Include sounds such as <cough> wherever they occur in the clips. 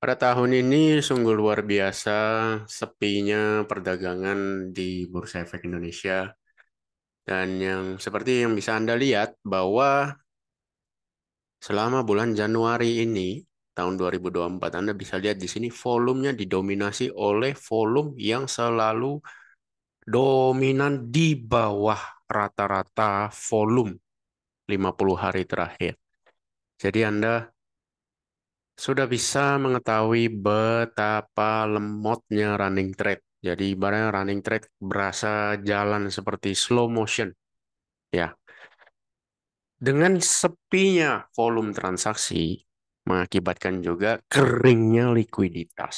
Pada tahun ini sungguh luar biasa sepinya perdagangan di Bursa Efek Indonesia. Dan yang seperti yang bisa Anda lihat bahwa selama bulan Januari ini tahun 2024 Anda bisa lihat di sini volumenya didominasi oleh volume yang selalu dominan di bawah rata-rata volume 50 hari terakhir. Jadi Anda sudah bisa mengetahui betapa lemotnya running trade. Jadi ibaratnya running trade berasa jalan seperti slow motion. Ya. Dengan sepinya volume transaksi mengakibatkan juga keringnya likuiditas.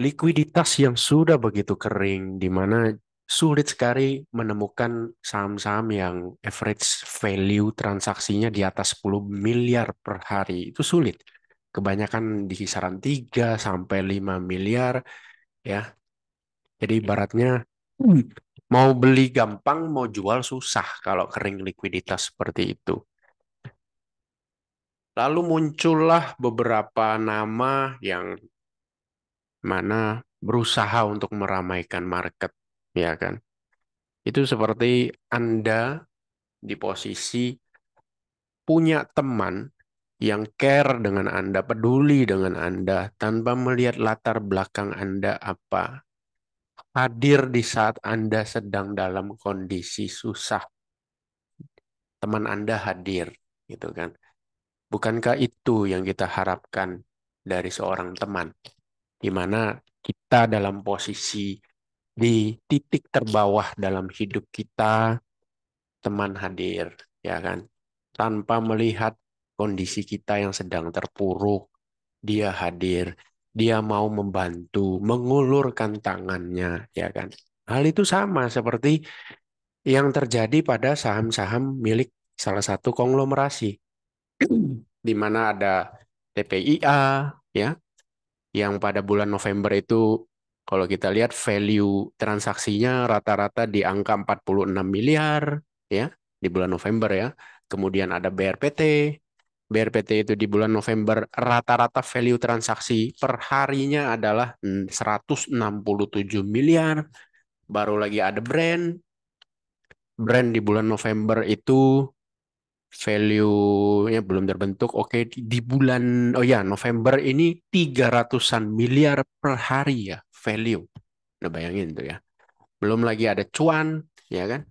Likuiditas yang sudah begitu kering di mana sulit sekali menemukan saham-saham yang average value transaksinya di atas 10 miliar per hari. Itu sulit kebanyakan di kisaran 3 sampai 5 miliar ya. Jadi iya. ibaratnya hmm. mau beli gampang, mau jual susah kalau kering likuiditas seperti itu. Lalu muncullah beberapa nama yang mana berusaha untuk meramaikan market, ya kan? Itu seperti Anda di posisi punya teman yang care dengan Anda, peduli dengan Anda, tanpa melihat latar belakang Anda apa. Hadir di saat Anda sedang dalam kondisi susah. Teman Anda hadir, gitu kan. Bukankah itu yang kita harapkan dari seorang teman? Di mana kita dalam posisi di titik terbawah dalam hidup kita, teman hadir, ya kan? Tanpa melihat kondisi kita yang sedang terpuruk, dia hadir, dia mau membantu, mengulurkan tangannya, ya kan? Hal itu sama seperti yang terjadi pada saham-saham milik salah satu konglomerasi, <clears throat> di mana ada TPIA, ya, yang pada bulan November itu kalau kita lihat value transaksinya rata-rata di angka 46 miliar, ya, di bulan November ya. Kemudian ada BRPT, BRPT itu di bulan November rata-rata value transaksi per harinya adalah 167 hmm, miliar. Baru lagi ada brand. Brand di bulan November itu value-nya belum terbentuk. Oke, di bulan oh ya, November ini 300-an miliar per hari ya value. Udah bayangin tuh ya. Belum lagi ada cuan, ya kan?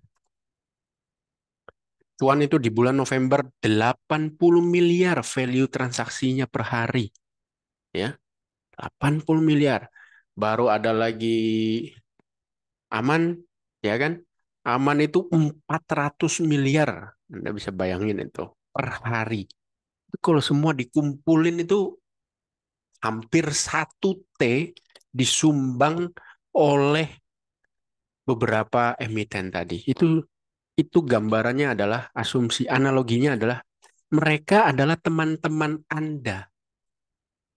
cuan itu di bulan November 80 miliar value transaksinya per hari. Ya. 80 miliar. Baru ada lagi aman, ya kan? Aman itu 400 miliar. Anda bisa bayangin itu per hari. kalau semua dikumpulin itu hampir 1 T disumbang oleh beberapa emiten tadi. Itu itu gambarannya adalah asumsi analoginya adalah mereka adalah teman-teman Anda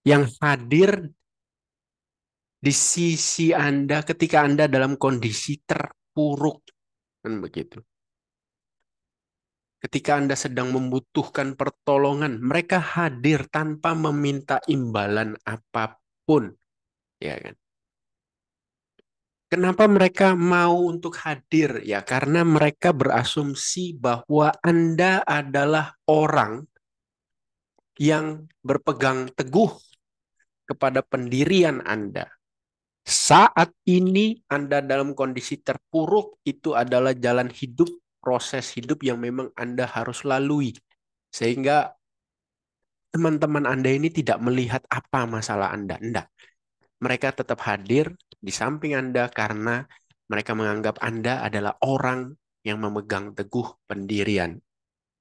yang hadir di sisi Anda ketika Anda dalam kondisi terpuruk kan begitu. Ketika Anda sedang membutuhkan pertolongan, mereka hadir tanpa meminta imbalan apapun. Ya kan? Kenapa mereka mau untuk hadir? Ya, karena mereka berasumsi bahwa Anda adalah orang yang berpegang teguh kepada pendirian Anda. Saat ini Anda dalam kondisi terpuruk, itu adalah jalan hidup, proses hidup yang memang Anda harus lalui. Sehingga teman-teman Anda ini tidak melihat apa masalah Anda. Enggak. Mereka tetap hadir, di samping Anda karena mereka menganggap Anda adalah orang yang memegang teguh pendirian.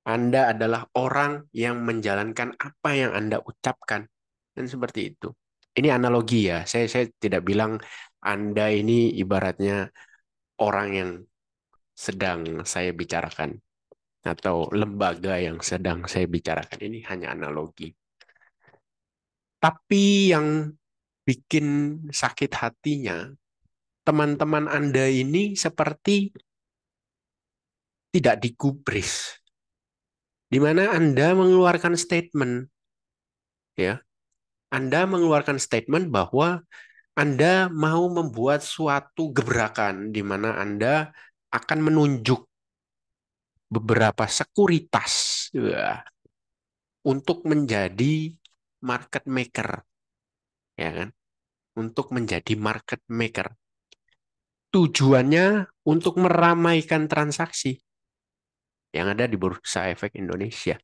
Anda adalah orang yang menjalankan apa yang Anda ucapkan dan seperti itu. Ini analogi ya. Saya saya tidak bilang Anda ini ibaratnya orang yang sedang saya bicarakan atau lembaga yang sedang saya bicarakan ini hanya analogi. Tapi yang bikin sakit hatinya, teman-teman Anda ini seperti tidak digubris. Di mana Anda mengeluarkan statement ya. Anda mengeluarkan statement bahwa Anda mau membuat suatu gebrakan di mana Anda akan menunjuk beberapa sekuritas ya, untuk menjadi market maker ya kan? Untuk menjadi market maker. Tujuannya untuk meramaikan transaksi yang ada di Bursa Efek Indonesia.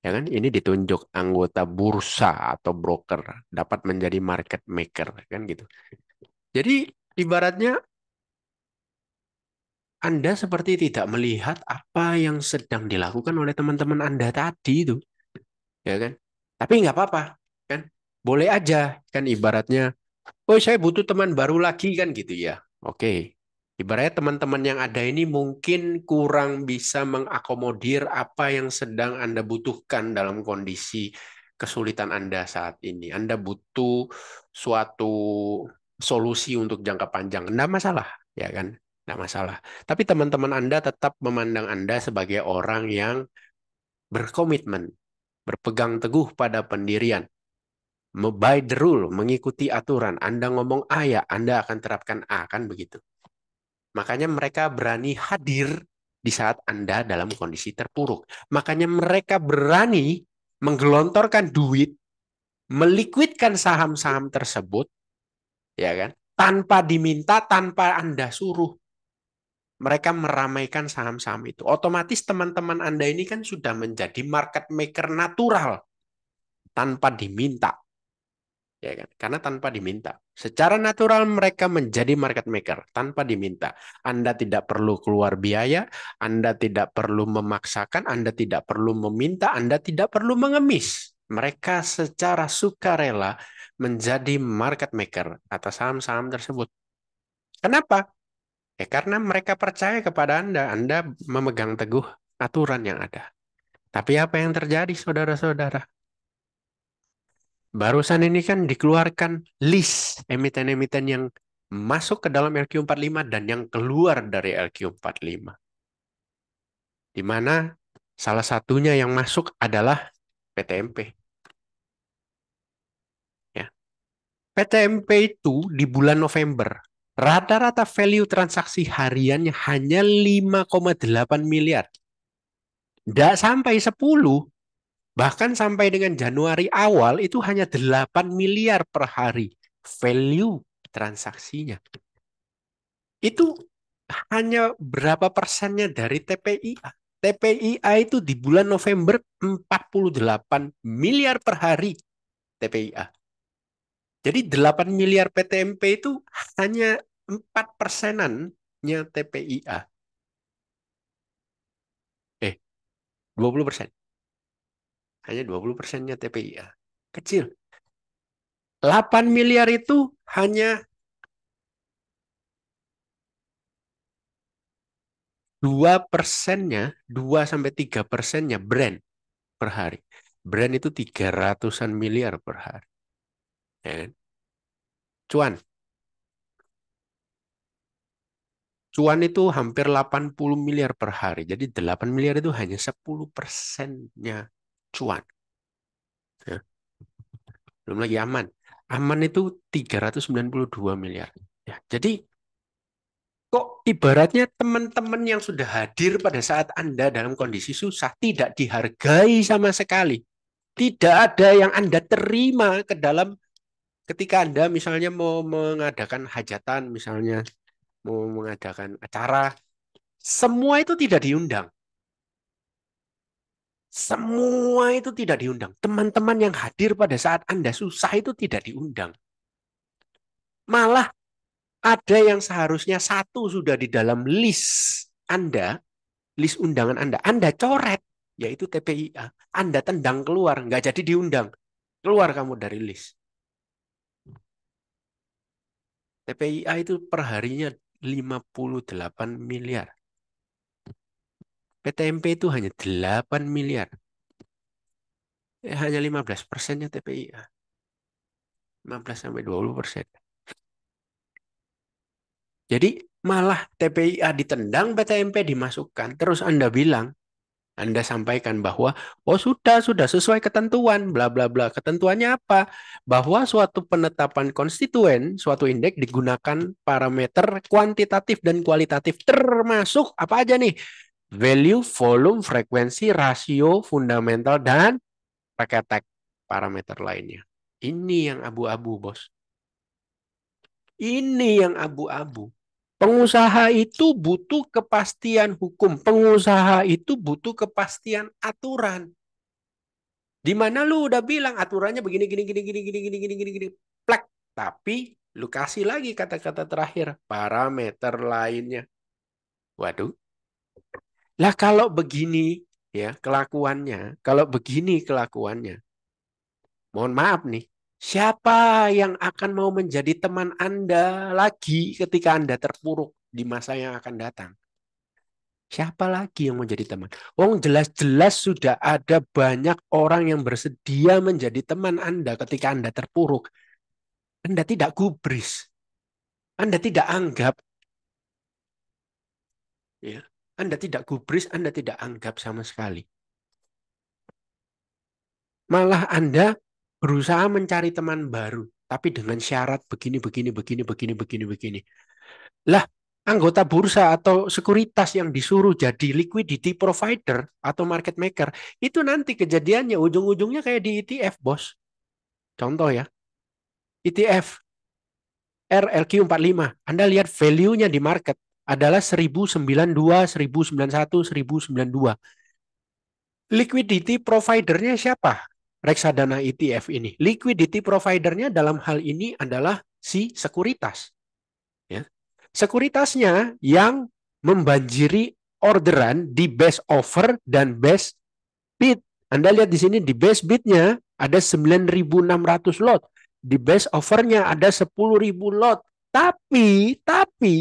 Ya kan? Ini ditunjuk anggota bursa atau broker dapat menjadi market maker ya kan gitu. Jadi ibaratnya anda seperti tidak melihat apa yang sedang dilakukan oleh teman-teman Anda tadi itu, ya kan? Tapi nggak apa-apa, kan? boleh aja kan ibaratnya, oh saya butuh teman baru lagi kan gitu ya. Oke, ibaratnya teman-teman yang ada ini mungkin kurang bisa mengakomodir apa yang sedang Anda butuhkan dalam kondisi kesulitan Anda saat ini. Anda butuh suatu solusi untuk jangka panjang. tidak masalah, ya kan? tidak masalah. Tapi teman-teman Anda tetap memandang Anda sebagai orang yang berkomitmen, berpegang teguh pada pendirian by the rule, mengikuti aturan. Anda ngomong A ya, Anda akan terapkan A, kan begitu. Makanya mereka berani hadir di saat Anda dalam kondisi terpuruk. Makanya mereka berani menggelontorkan duit, melikuidkan saham-saham tersebut, ya kan? Tanpa diminta, tanpa Anda suruh. Mereka meramaikan saham-saham itu. Otomatis teman-teman Anda ini kan sudah menjadi market maker natural tanpa diminta ya kan? Karena tanpa diminta. Secara natural mereka menjadi market maker tanpa diminta. Anda tidak perlu keluar biaya, Anda tidak perlu memaksakan, Anda tidak perlu meminta, Anda tidak perlu mengemis. Mereka secara sukarela menjadi market maker atas saham-saham tersebut. Kenapa? Ya karena mereka percaya kepada Anda, Anda memegang teguh aturan yang ada. Tapi apa yang terjadi saudara-saudara? barusan ini kan dikeluarkan list emiten-emiten yang masuk ke dalam LQ45 dan yang keluar dari LQ45. Di mana salah satunya yang masuk adalah PTMP. Ya. PTMP itu di bulan November, rata-rata value transaksi hariannya hanya 5,8 miliar. Tidak sampai 10, Bahkan sampai dengan Januari awal itu hanya 8 miliar per hari value transaksinya. Itu hanya berapa persennya dari TPIA. TPIA itu di bulan November 48 miliar per hari TPIA. Jadi 8 miliar PTMP itu hanya 4 persenannya TPIA. Eh, 20 persen. Hanya 20 persennya TPIA. Kecil. 8 miliar itu hanya 2 persennya, 2 sampai 3 persennya brand per hari. Brand itu 300-an miliar per hari. Ya kan? Cuan. Cuan itu hampir 80 miliar per hari. Jadi 8 miliar itu hanya 10 persennya cuan. Ya. Belum lagi aman. Aman itu 392 miliar. Ya, jadi kok ibaratnya teman-teman yang sudah hadir pada saat Anda dalam kondisi susah tidak dihargai sama sekali. Tidak ada yang Anda terima ke dalam ketika Anda misalnya mau mengadakan hajatan misalnya mau mengadakan acara semua itu tidak diundang. Semua itu tidak diundang. Teman-teman yang hadir pada saat Anda susah itu tidak diundang. Malah ada yang seharusnya satu sudah di dalam list Anda, list undangan Anda. Anda coret, yaitu TPIA. Anda tendang keluar, nggak jadi diundang. Keluar kamu dari list. TPIA itu perharinya 58 miliar. PTMP itu hanya 8 miliar. Eh, hanya 15 persennya TPIA. Ah, 15 sampai 20 persen. Jadi malah TPIA ditendang, PTMP dimasukkan. Terus Anda bilang, Anda sampaikan bahwa, oh sudah, sudah sesuai ketentuan, bla bla bla. Ketentuannya apa? Bahwa suatu penetapan konstituen, suatu indeks digunakan parameter kuantitatif dan kualitatif termasuk apa aja nih? value, volume, frekuensi, rasio, fundamental, dan pakai parameter lainnya. Ini yang abu-abu, bos. Ini yang abu-abu. Pengusaha itu butuh kepastian hukum. Pengusaha itu butuh kepastian aturan. Di mana lu udah bilang aturannya begini, gini, gini, gini, gini, gini, gini, gini, gini. Plek. Tapi lu kasih lagi kata-kata terakhir. Parameter lainnya. Waduh, lah kalau begini ya kelakuannya, kalau begini kelakuannya, mohon maaf nih, siapa yang akan mau menjadi teman Anda lagi ketika Anda terpuruk di masa yang akan datang? Siapa lagi yang mau jadi teman? Wong oh, jelas-jelas sudah ada banyak orang yang bersedia menjadi teman Anda ketika Anda terpuruk. Anda tidak gubris. Anda tidak anggap. Ya. Anda tidak gubris, Anda tidak anggap sama sekali. Malah Anda berusaha mencari teman baru, tapi dengan syarat begini, begini, begini, begini, begini, begini. Lah, anggota bursa atau sekuritas yang disuruh jadi liquidity provider atau market maker, itu nanti kejadiannya ujung-ujungnya kayak di ETF, bos. Contoh ya, ETF RLQ45, Anda lihat value-nya di market, adalah 1092, 1091, 1092. Liquidity providernya siapa? Reksadana ETF ini. Liquidity providernya dalam hal ini adalah si sekuritas. Ya. Sekuritasnya yang membanjiri orderan di best offer dan best bid. Anda lihat di sini di best bidnya ada 9.600 lot. Di best offernya ada 10.000 lot. Tapi, tapi,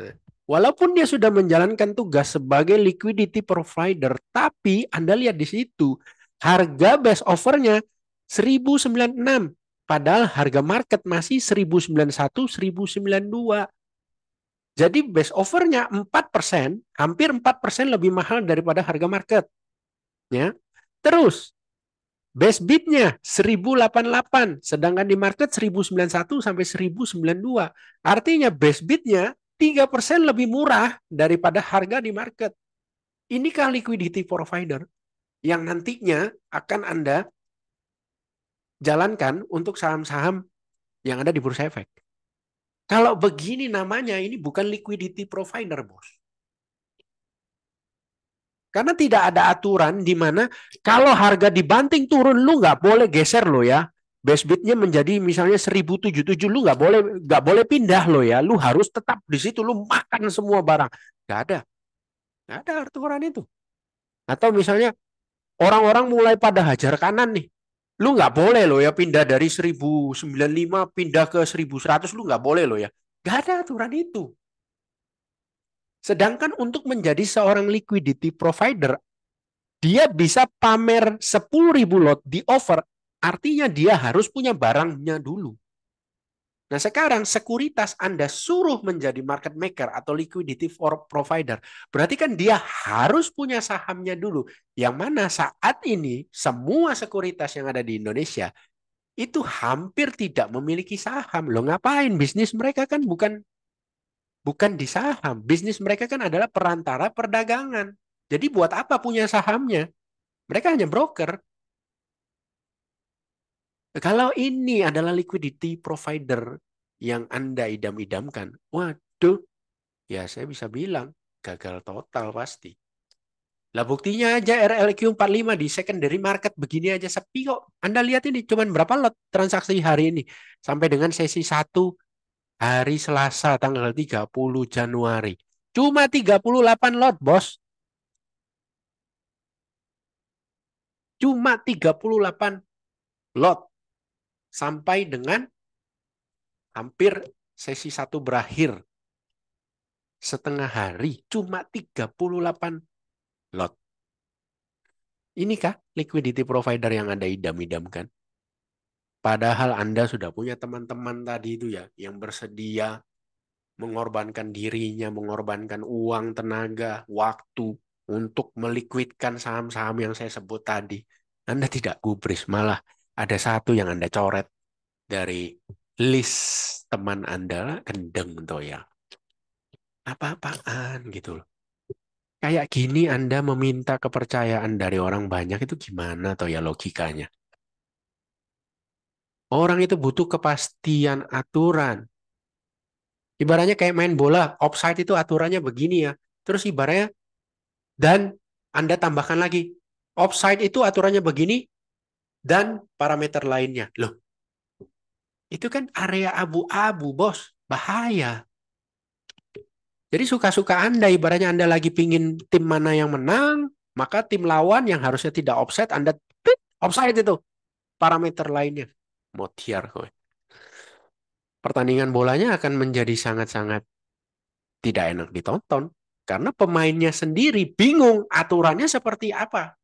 nah, Walaupun dia sudah menjalankan tugas sebagai liquidity provider, tapi Anda lihat di situ harga best offernya 1096 padahal harga market masih 1091 1092. Jadi best offernya 4%, hampir 4% lebih mahal daripada harga market. Ya. Terus best bidnya 1088 sedangkan di market 1091 sampai 1092. Artinya best bidnya 3% lebih murah daripada harga di market. Inikah liquidity provider yang nantinya akan Anda jalankan untuk saham-saham yang ada di bursa efek. Kalau begini namanya ini bukan liquidity provider, Bos. Karena tidak ada aturan di mana kalau harga dibanting turun lu nggak boleh geser lo ya base bitnya menjadi misalnya 1077 lu nggak boleh nggak boleh pindah lo ya lu harus tetap di situ lu makan semua barang nggak ada nggak ada aturan itu atau misalnya orang-orang mulai pada hajar kanan nih lu nggak boleh lo ya pindah dari 1095 pindah ke 1100 lu nggak boleh lo ya nggak ada aturan itu sedangkan untuk menjadi seorang liquidity provider dia bisa pamer 10.000 lot di over Artinya dia harus punya barangnya dulu. Nah sekarang sekuritas Anda suruh menjadi market maker atau liquidity for provider. Berarti kan dia harus punya sahamnya dulu. Yang mana saat ini semua sekuritas yang ada di Indonesia itu hampir tidak memiliki saham. Lo ngapain bisnis mereka kan bukan bukan di saham. Bisnis mereka kan adalah perantara perdagangan. Jadi buat apa punya sahamnya? Mereka hanya broker. Kalau ini adalah liquidity provider yang Anda idam-idamkan, waduh, ya saya bisa bilang gagal total pasti. Lah buktinya aja RLQ 45 di secondary market begini aja sepi kok. Anda lihat ini cuman berapa lot transaksi hari ini sampai dengan sesi 1 hari Selasa tanggal 30 Januari. Cuma 38 lot, Bos. Cuma 38 lot sampai dengan hampir sesi satu berakhir setengah hari cuma 38 lot. Inikah liquidity provider yang Anda idam-idamkan? Padahal Anda sudah punya teman-teman tadi itu ya yang bersedia mengorbankan dirinya, mengorbankan uang, tenaga, waktu untuk melikuidkan saham-saham yang saya sebut tadi. Anda tidak gubris, malah ada satu yang Anda coret dari list teman Anda, kendeng ya. Apa-apaan gitu loh. Kayak gini Anda meminta kepercayaan dari orang banyak itu gimana toh ya logikanya? Orang itu butuh kepastian aturan. Ibaratnya kayak main bola, offside itu aturannya begini ya. Terus ibaratnya dan Anda tambahkan lagi, offside itu aturannya begini, dan parameter lainnya. Loh, itu kan area abu-abu, bos. Bahaya. Jadi suka-suka Anda, ibaratnya Anda lagi pingin tim mana yang menang, maka tim lawan yang harusnya tidak offset, Anda pit, offside itu. Parameter lainnya. Motiar. Pertandingan bolanya akan menjadi sangat-sangat tidak enak ditonton. Karena pemainnya sendiri bingung aturannya seperti apa.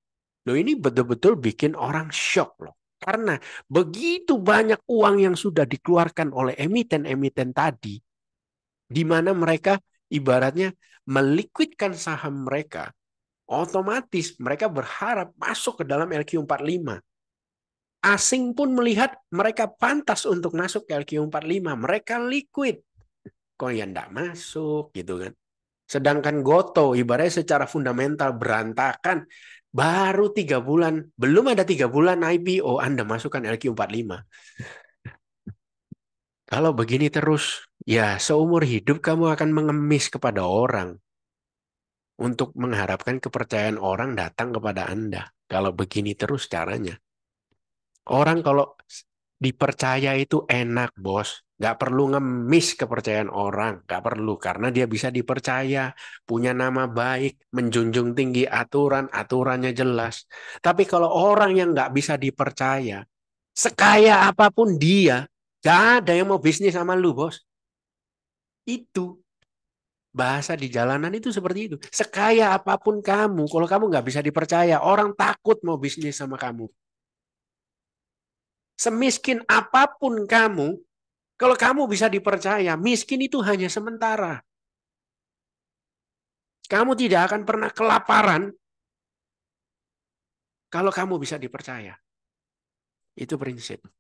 Loh ini betul-betul bikin orang shock loh. Karena begitu banyak uang yang sudah dikeluarkan oleh emiten-emiten tadi, di mana mereka ibaratnya melikuidkan saham mereka, otomatis mereka berharap masuk ke dalam LQ45. Asing pun melihat mereka pantas untuk masuk ke LQ45. Mereka liquid. Kok yang tidak masuk gitu kan. Sedangkan Goto ibaratnya secara fundamental berantakan Baru tiga bulan, belum ada tiga bulan IPO, oh, Anda masukkan LQ45. Kalau begini terus, ya seumur hidup kamu akan mengemis kepada orang untuk mengharapkan kepercayaan orang datang kepada Anda. Kalau begini terus caranya. Orang kalau dipercaya itu enak, Bos. Gak perlu ngemis kepercayaan orang, gak perlu karena dia bisa dipercaya, punya nama baik, menjunjung tinggi aturan, aturannya jelas. Tapi kalau orang yang gak bisa dipercaya, sekaya apapun dia, gak ada yang mau bisnis sama lu bos. Itu bahasa di jalanan itu seperti itu. Sekaya apapun kamu, kalau kamu gak bisa dipercaya, orang takut mau bisnis sama kamu. Semiskin apapun kamu, kalau kamu bisa dipercaya, miskin itu hanya sementara. Kamu tidak akan pernah kelaparan kalau kamu bisa dipercaya. Itu prinsip.